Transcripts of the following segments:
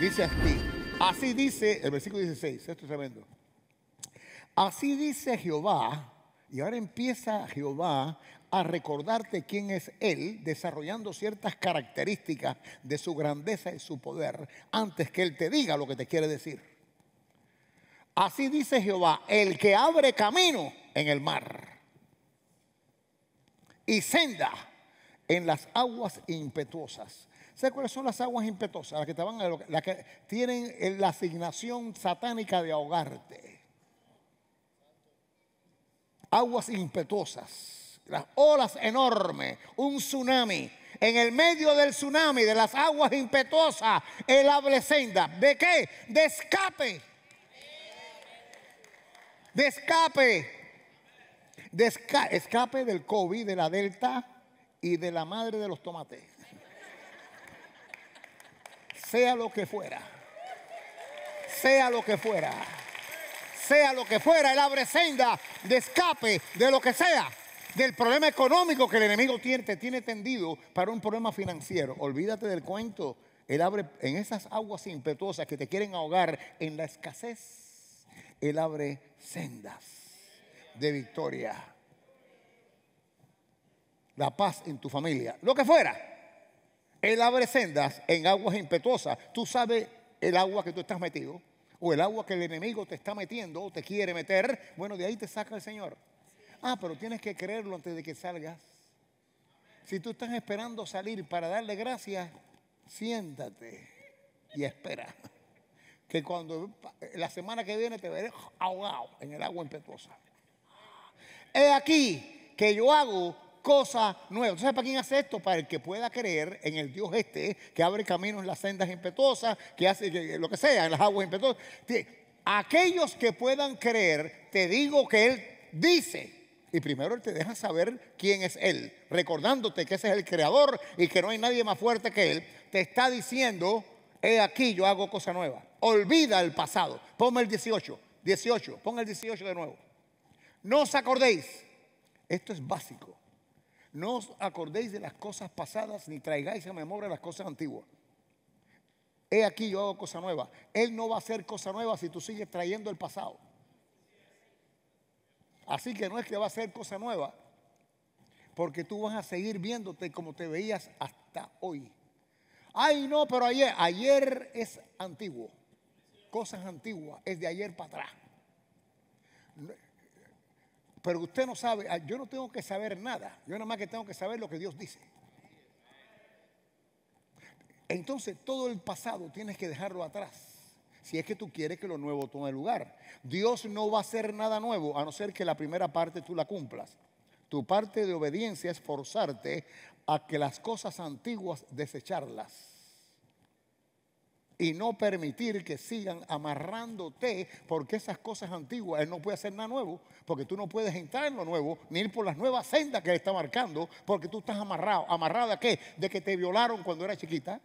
Dice aquí, así dice, el versículo 16, esto es tremendo. Así dice Jehová, y ahora empieza Jehová a recordarte quién es Él, desarrollando ciertas características de su grandeza y su poder, antes que Él te diga lo que te quiere decir. Así dice Jehová, el que abre camino en el mar y senda en las aguas impetuosas. ¿Sabes cuáles son las aguas impetuosas? Las que, te van que tienen eh, la asignación satánica de ahogarte. Aguas impetuosas, las olas enormes, un tsunami. En el medio del tsunami, de las aguas impetuosas, El hable ¿De qué? De escape. De escape. De escape del COVID, de la Delta y de la madre de los tomates sea lo que fuera, sea lo que fuera, sea lo que fuera, Él abre senda de escape de lo que sea, del problema económico que el enemigo tiene, te tiene tendido para un problema financiero. Olvídate del cuento. Él abre en esas aguas impetuosas que te quieren ahogar en la escasez. Él abre sendas de victoria. La paz en tu familia, lo que fuera. Él abre sendas en aguas impetuosas. Tú sabes el agua que tú estás metido o el agua que el enemigo te está metiendo o te quiere meter. Bueno, de ahí te saca el Señor. Ah, pero tienes que creerlo antes de que salgas. Si tú estás esperando salir para darle gracias, siéntate y espera. Que cuando la semana que viene te veré ahogado en el agua impetuosa. He aquí que yo hago cosa nueva. Entonces, ¿para quién hace esto? Para el que pueda creer en el Dios este, que abre caminos en las sendas impetuosas, que hace lo que sea, en las aguas impetuosas. Aquellos que puedan creer, te digo que Él dice. Y primero Él te deja saber quién es Él, recordándote que ese es el creador y que no hay nadie más fuerte que Él. Te está diciendo, he aquí, yo hago cosa nueva. Olvida el pasado. Ponme el 18, 18, ponga el 18 de nuevo. No os acordéis. Esto es básico. No os acordéis de las cosas pasadas, ni traigáis a memoria las cosas antiguas. He aquí, yo hago cosa nueva. Él no va a hacer cosa nueva si tú sigues trayendo el pasado. Así que no es que va a hacer cosa nueva, porque tú vas a seguir viéndote como te veías hasta hoy. Ay, no, pero ayer, ayer es antiguo. Cosas antiguas, es de ayer para atrás pero usted no sabe, ah, yo no tengo que saber nada, yo nada más que tengo que saber lo que Dios dice. Entonces todo el pasado tienes que dejarlo atrás. Si es que tú quieres que lo nuevo tome lugar. Dios no va a hacer nada nuevo a no ser que la primera parte tú la cumplas. Tu parte de obediencia es forzarte a que las cosas antiguas desecharlas y no permitir que sigan amarrándote, porque esas cosas antiguas, Él no puede hacer nada nuevo, porque tú no puedes entrar en lo nuevo, ni ir por las nuevas sendas que Él está marcando, porque tú estás amarrado. ¿Amarrada qué? De que te violaron cuando eras chiquita,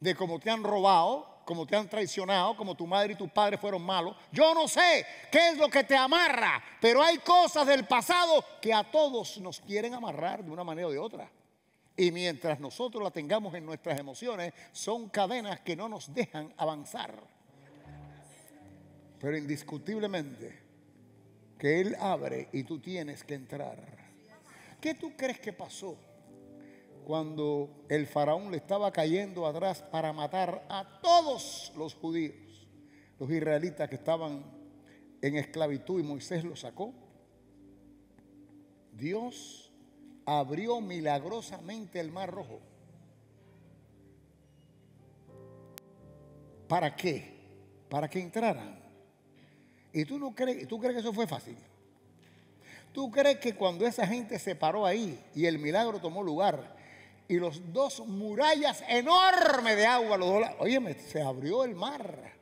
de cómo te han robado, como te han traicionado, como tu madre y tus padres fueron malos. Yo no sé qué es lo que te amarra, pero hay cosas del pasado que a todos nos quieren amarrar de una manera o de otra. Y mientras nosotros la tengamos en nuestras emociones, son cadenas que no nos dejan avanzar. Pero indiscutiblemente, que Él abre y tú tienes que entrar. ¿Qué tú crees que pasó cuando el faraón le estaba cayendo atrás para matar a todos los judíos, los israelitas que estaban en esclavitud y Moisés los sacó? Dios abrió milagrosamente el mar rojo. ¿Para qué? Para que entraran. ¿Y tú no crees, tú crees que eso fue fácil? ¿Tú crees que cuando esa gente se paró ahí y el milagro tomó lugar y los dos murallas enormes de agua, los se abrió el mar.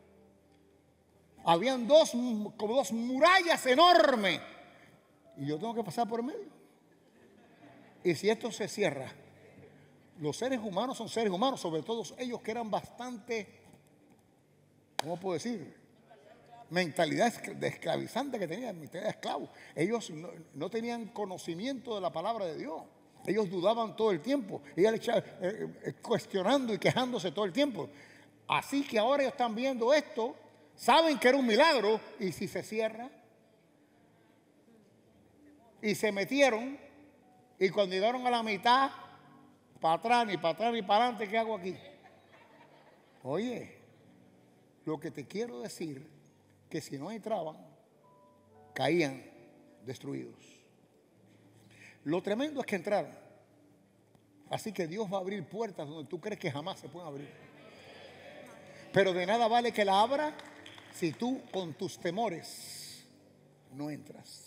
Habían dos, como dos murallas enormes. Y yo tengo que pasar por medio. Y si esto se cierra, los seres humanos son seres humanos, sobre todo ellos que eran bastante, ¿cómo puedo decir? Mentalidad de esclavizante que tenían, mentalidad de esclavo. Ellos no, tenían conocimiento de la palabra de Dios. Ellos dudaban todo el tiempo. Ellos le echaban, eh, eh, cuestionando y quejándose todo el tiempo. Así que ahora ellos están viendo esto, saben que era un milagro, y si se cierra, y se metieron y cuando llegaron a la mitad, para atrás, ni para atrás, ni para adelante, ¿qué hago aquí? Oye, lo que te quiero decir, que si no entraban, caían destruidos. Lo tremendo es que entraron. Así que Dios va a abrir puertas donde tú crees que jamás se pueden abrir. Pero de nada vale que la abra si tú con tus temores no entras.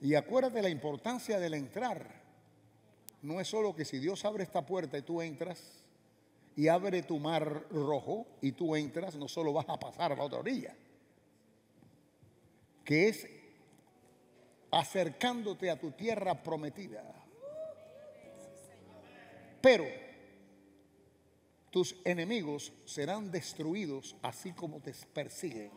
Y acuérdate la importancia del entrar. No es solo que si Dios abre esta puerta y tú entras, y abre tu mar rojo y tú entras, no solo vas a pasar a la otra orilla, que es acercándote a tu tierra prometida. Pero tus enemigos serán destruidos así como te persiguen.